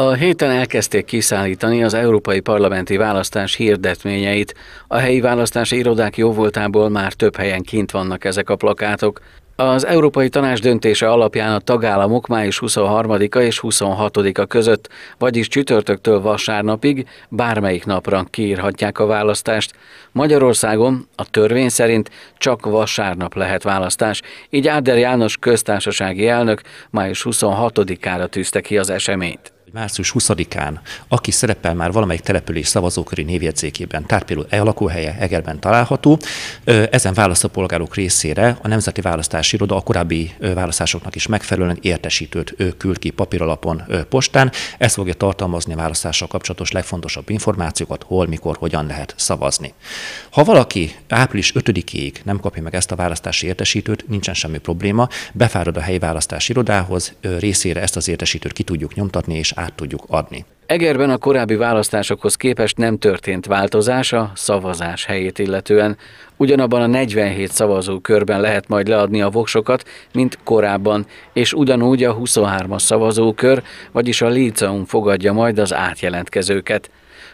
A héten elkezdték kiszállítani az európai parlamenti választás hirdetményeit. A helyi választási irodák jóvoltából már több helyen kint vannak ezek a plakátok. Az Európai Tanács döntése alapján a tagállamok május 23-a és 26-a között, vagyis csütörtöktől vasárnapig bármelyik napra kiírhatják a választást. Magyarországon a törvény szerint csak vasárnap lehet választás, így Áder János köztársasági elnök május 26-ára tűzte ki az eseményt. Március 20-án, aki szerepel már valamelyik település szavazóköri névjegyzékében, tehát például e lakóhelye Egerben található, ezen választópolgárok részére a Nemzeti Választási Iroda a korábbi választásoknak is megfelelően értesítőt küld ki papíralapon postán. Ez fogja tartalmazni a választással kapcsolatos legfontosabb információkat, hol, mikor, hogyan lehet szavazni. Ha valaki április 5-ig nem kapja meg ezt a választási értesítőt, nincsen semmi probléma, befárad a helyi választási irodához, részére ezt az értesítőt ki tudjuk nyomtatni, és át tudjuk adni. Egerben a korábbi választásokhoz képest nem történt változás a szavazás helyét illetően. Ugyanabban a 47 szavazókörben lehet majd leadni a voksokat, mint korábban, és ugyanúgy a 23-as szavazókör, vagyis a Líceum fogadja majd az átjelentkezőket.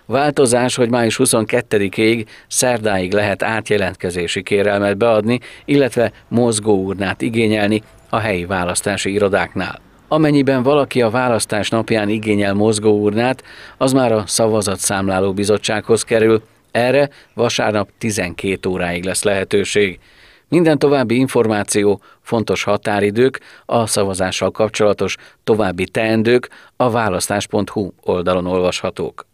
Változás, hogy május 22-ig szerdáig lehet átjelentkezési kérelmet beadni, illetve mozgóurnát igényelni a helyi választási irodáknál. Amennyiben valaki a választás napján igényel mozgóurnát, az már a szavazatszámláló bizottsághoz kerül, erre vasárnap 12 óráig lesz lehetőség. Minden további információ, fontos határidők, a szavazással kapcsolatos további teendők a választás.hu oldalon olvashatók.